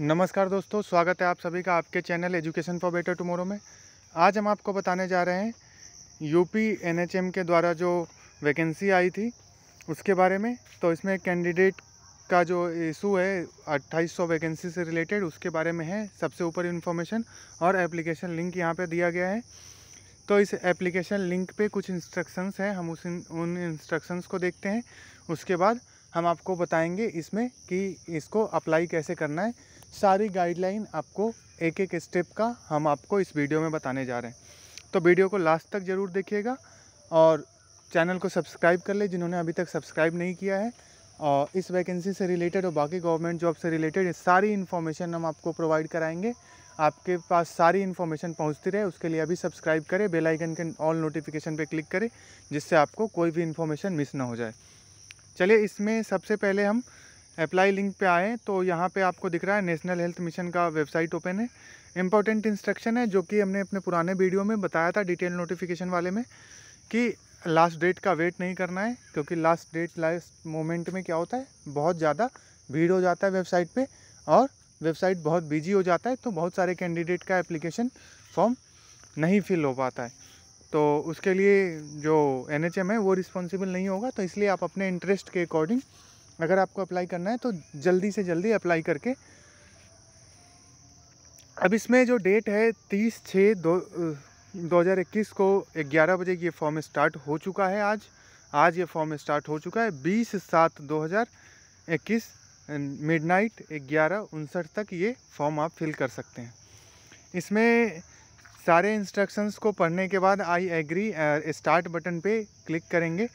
नमस्कार दोस्तों स्वागत है आप सभी का आपके channel education for better tomorrow में आज हम आपको बताने जा रहे हैं यूपी एनएचएम के द्वारा जो वैकेंसी आई थी उसके बारे में तो इसमें कैंडिडेट का जो इशू है 2800 वैकेंसी से रिलेटेड उसके बारे में है सबसे ऊपर इन्फॉर्मेशन और एप्लीकेशन लिंक यहाँ पर दिया गया है तो इस एप्लीकेशन लिंक पर कुछ इंस्ट्रक्शंस हैं हम उस उन इंस्ट्रक्शंस को देखते हैं उसके बाद हम आपको बताएंगे इसमें कि इसको अप्लाई कैसे करना है सारी गाइडलाइन आपको एक एक स्टेप का हम आपको इस वीडियो में बताने जा रहे हैं तो वीडियो को लास्ट तक ज़रूर देखिएगा और चैनल को सब्सक्राइब कर ले जिन्होंने अभी तक सब्सक्राइब नहीं किया है और इस वैकेंसी से रिलेटेड और बाकी गवर्नमेंट जॉब से रिलेटेड सारी इन्फॉर्मेशन हम आपको प्रोवाइड कराएंगे आपके पास सारी इन्फॉर्मेशन पहुंचती रहे उसके लिए अभी सब्सक्राइब करें बेल आइकन के ऑल नोटिफिकेशन पे क्लिक करें जिससे आपको कोई भी इन्फॉर्मेशन मिस ना हो जाए चलिए इसमें सबसे पहले हम अप्लाई लिंक पे आएँ तो यहाँ पे आपको दिख रहा है नेशनल हेल्थ मिशन का वेबसाइट ओपन है इम्पोर्टेंट इंस्ट्रक्शन है जो कि हमने अपने पुराने वीडियो में बताया था डिटेल नोटिफिकेशन वाले में कि लास्ट डेट का वेट नहीं करना है क्योंकि लास्ट डेट लास्ट मोमेंट में क्या होता है बहुत ज़्यादा भीड़ हो जाता है वेबसाइट पर और वेबसाइट बहुत बिजी हो जाता है तो बहुत सारे कैंडिडेट का एप्लीकेशन फॉर्म नहीं फिल हो पाता है तो उसके लिए जो एन है वो रिस्पॉन्सिबल नहीं होगा तो इसलिए आप अपने इंटरेस्ट के अकॉर्डिंग अगर आपको अप्लाई करना है तो जल्दी से जल्दी अप्लाई करके अब इसमें जो डेट है तीस छः दो दो हज़ार इक्कीस को ग्यारह बजे ये फॉर्म स्टार्ट हो चुका है आज आज ये फॉर्म स्टार्ट हो चुका है बीस सात दो हज़ार इक्कीस मिड नाइट ग्यारह उनसठ तक ये फॉर्म आप फिल कर सकते हैं इसमें सारे इंस्ट्रक्शंस को पढ़ने के बाद आई एग्री स्टार्ट बटन पे क्लिक करेंगे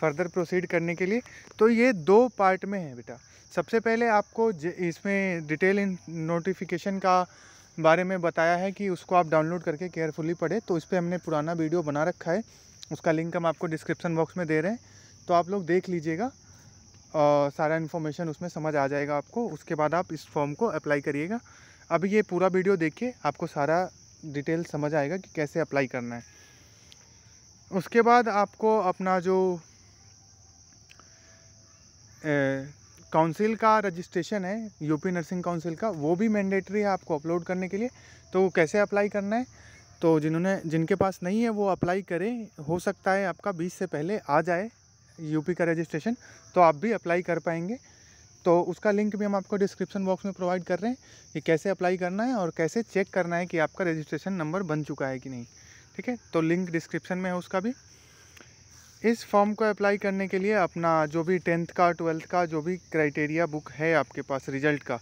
फर्दर प्रोसीड करने के लिए तो ये दो पार्ट में है बेटा सबसे पहले आपको इसमें डिटेल इन नोटिफिकेशन का बारे में बताया है कि उसको आप डाउनलोड करके केयरफुली पढ़े तो इस पर हमने पुराना वीडियो बना रखा है उसका लिंक हम आपको डिस्क्रिप्सन बॉक्स में दे रहे हैं तो आप लोग देख लीजिएगा और सारा इन्फॉर्मेशन उसमें समझ आ जाएगा आपको उसके बाद आप इस फॉर्म को अप्लाई करिएगा अब ये पूरा वीडियो देखिए आपको सारा डिटेल समझ आएगा कि कैसे अप्लाई करना है उसके बाद आपको अपना जो काउंसिल का रजिस्ट्रेशन है यूपी नर्सिंग काउंसिल का वो भी मैंडेटरी है आपको अपलोड करने के लिए तो कैसे अप्लाई करना है तो जिन्होंने जिनके पास नहीं है वो अप्लाई करें हो सकता है आपका बीस से पहले आ जाए यूपी का रजिस्ट्रेशन तो आप भी अप्लाई कर पाएंगे तो उसका लिंक भी हम आपको डिस्क्रिप्शन बॉक्स में प्रोवाइड कर रहे हैं कि कैसे अप्लाई करना है और कैसे चेक करना है कि आपका रजिस्ट्रेशन नंबर बन चुका है कि नहीं ठीक है तो लिंक डिस्क्रिप्शन में है उसका भी इस फॉर्म को अप्लाई करने के लिए अपना जो भी टेंथ का ट्वेल्थ का जो भी क्राइटेरिया बुक है आपके पास रिजल्ट का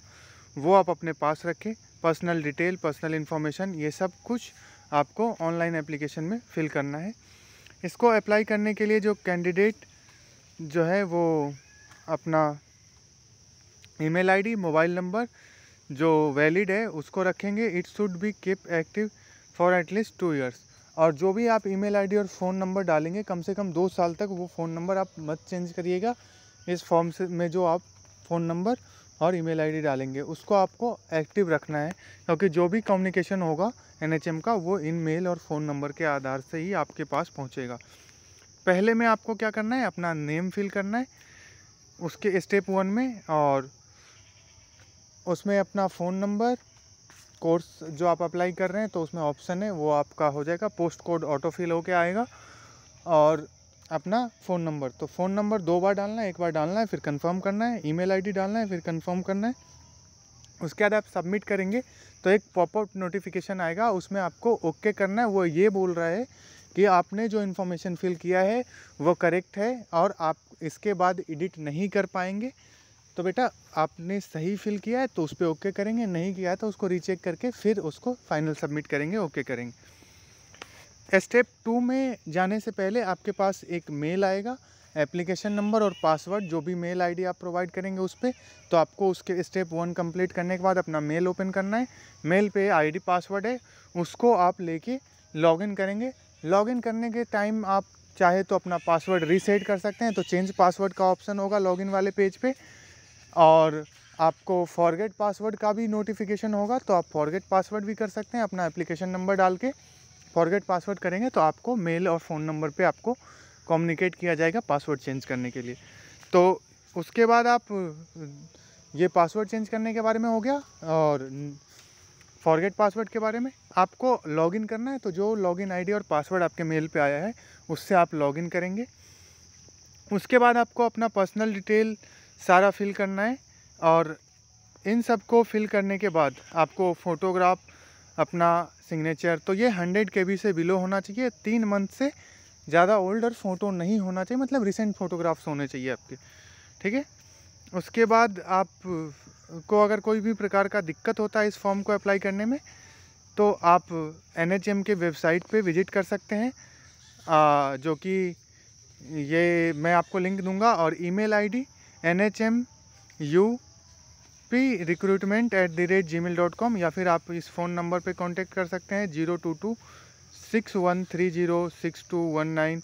वो आप अपने पास रखें पर्सनल डिटेल पर्सनल इन्फॉर्मेशन ये सब कुछ आपको ऑनलाइन एप्लीकेशन में फिल करना है इसको अप्लाई करने के लिए जो कैंडिडेट जो है वो अपना ईमेल आईडी मोबाइल नंबर जो वैलिड है उसको रखेंगे it should be keep active for at least two years और जो भी आप ईमेल आईडी और फ़ोन नंबर डालेंगे कम से कम दो साल तक वो फ़ोन नंबर आप मत चेंज करिएगा इस फॉर्म से में जो आप फ़ोन नंबर और ईमेल आईडी डालेंगे उसको आपको एक्टिव रखना है क्योंकि जो भी कम्युनिकेशन होगा एनएचएम का वो इन मेल और फ़ोन नंबर के आधार से ही आपके पास पहुंचेगा पहले में आपको क्या करना है अपना नेम फिल करना है उसके स्टेप वन में और उसमें अपना फ़ोन नंबर कोर्स जो आप अप्लाई कर रहे हैं तो उसमें ऑप्शन है वो आपका हो जाएगा पोस्ट कोड ऑटो फिल होके आएगा और अपना फ़ोन नंबर तो फ़ोन नंबर दो बार डालना है एक बार डालना है फिर कंफर्म करना है ईमेल आईडी डालना है फिर कंफर्म करना है उसके बाद आप सबमिट करेंगे तो एक पॉपअप नोटिफिकेशन आएगा उसमें आपको ओके करना है वो ये बोल रहा है कि आपने जो इन्फॉर्मेशन फिल किया है वो करेक्ट है और आप इसके बाद एडिट नहीं कर पाएंगे तो बेटा आपने सही फिल किया है तो उस पर ओके करेंगे नहीं किया है तो उसको रीचेक करके फिर उसको फाइनल सबमिट करेंगे ओके करेंगे स्टेप टू में जाने से पहले आपके पास एक मेल आएगा एप्लीकेशन नंबर और पासवर्ड जो भी मेल आईडी आप प्रोवाइड करेंगे उस पर तो आपको उसके स्टेप वन कंप्लीट करने के बाद अपना मेल ओपन करना है मेल पे आईडी पासवर्ड है उसको आप लेके लॉगिन करेंगे लॉगिन करने के टाइम आप चाहे तो अपना पासवर्ड रीसेट कर सकते हैं तो चेंज पासवर्ड का ऑप्शन होगा लॉगिन वाले पेज पे और आपको फॉरगेट पासवर्ड का भी नोटिफिकेशन होगा तो आप फॉरगेट पासवर्ड भी कर सकते हैं अपना एप्लीकेशन नंबर डाल के फॉरगेट पासवर्ड करेंगे तो आपको मेल और फ़ोन नंबर पे आपको कम्युनिकेट किया जाएगा पासवर्ड चेंज करने के लिए तो उसके बाद आप ये पासवर्ड चेंज करने के बारे में हो गया और फॉरगेट पासवर्ड के बारे में आपको लॉगिन करना है तो जो लॉगिन आईडी और पासवर्ड आपके मेल पे आया है उससे आप लॉगिन करेंगे उसके बाद आपको अपना पर्सनल डिटेल सारा फिल करना है और इन सब को फिल करने के बाद आपको फ़ोटोग्राफ अपना सिग्नेचर तो ये हंड्रेड के से बिलो होना चाहिए तीन मंथ से ज़्यादा ओल्ड और फ़ोटो नहीं होना चाहिए मतलब रिसेंट फ़ोटोग्राफ्स होने चाहिए आपके ठीक है उसके बाद आप को अगर कोई भी प्रकार का दिक्कत होता है इस फॉर्म को अप्लाई करने में तो आप एन के वेबसाइट पे विजिट कर सकते हैं आ, जो कि ये मैं आपको लिंक दूंगा और email ID N H M U P recruitment at the rate Gmail dot com या फिर आप इस फ़ोन नंबर पे कांटेक्ट कर सकते हैं zero two two six one three zero six two one nine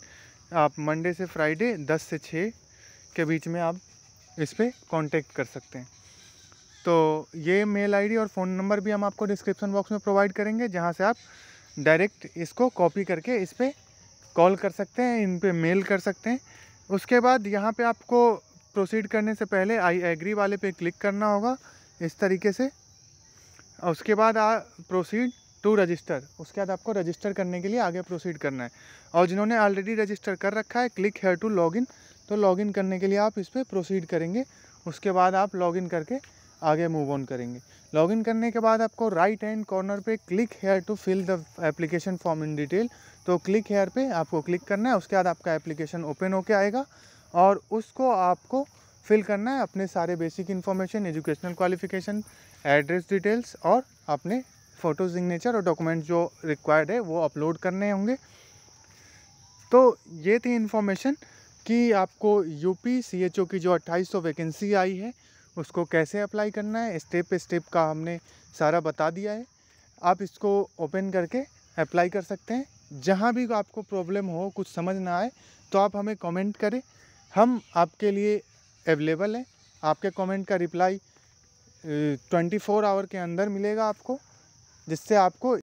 आप मंडे से फ्राइडे दस से छः के बीच में आप इस पर कॉन्टेक्ट कर सकते हैं तो ये मेल आईडी और फ़ोन नंबर भी हम आपको डिस्क्रिप्शन बॉक्स में प्रोवाइड करेंगे जहाँ से आप डायरेक्ट इसको कॉपी करके इस पर कॉल कर सकते हैं इन पर मेल कर सकते हैं उसके बाद यहाँ पे आपको प्रोसीड करने से पहले आई एग्री वाले पे क्लिक करना होगा इस तरीके से और उसके बाद आ प्रोसीड टू रजिस्टर उसके बाद आपको रजिस्टर करने के लिए आगे प्रोसीड करना है और जिन्होंने ऑलरेडी रजिस्टर कर रखा है क्लिक हेयर टू लॉगिन तो लॉगिन करने के लिए आप इस पर प्रोसीड करेंगे उसके बाद आप लॉगिन करके आगे मूव ऑन करेंगे लॉगिन करने के बाद आपको राइट हैंड कॉर्नर पे click here to fill the application form in detail तो क्लिक हेयर पे आपको क्लिक करना है उसके बाद आपका एप्लीकेशन ओपन होके आएगा और उसको आपको फिल करना है अपने सारे basic information educational qualification address details और अपने फ़ोटो सिग्नेचर और डॉक्यूमेंट जो रिक्वायर्ड है वो अपलोड करने होंगे तो ये थी इन्फॉर्मेशन कि आपको यूपी सीएचओ की जो 2800 वैकेंसी आई है उसको कैसे अप्लाई करना है स्टेप स्टेप का हमने सारा बता दिया है आप इसको ओपन करके अप्लाई कर सकते हैं जहाँ भी आपको प्रॉब्लम हो कुछ समझ ना आए तो आप हमें कमेंट करें हम आपके लिए अवेलेबल हैं आपके कमेंट का रिप्लाई ट्वेंटी फोर आवर के अंदर मिलेगा आपको जिससे आपको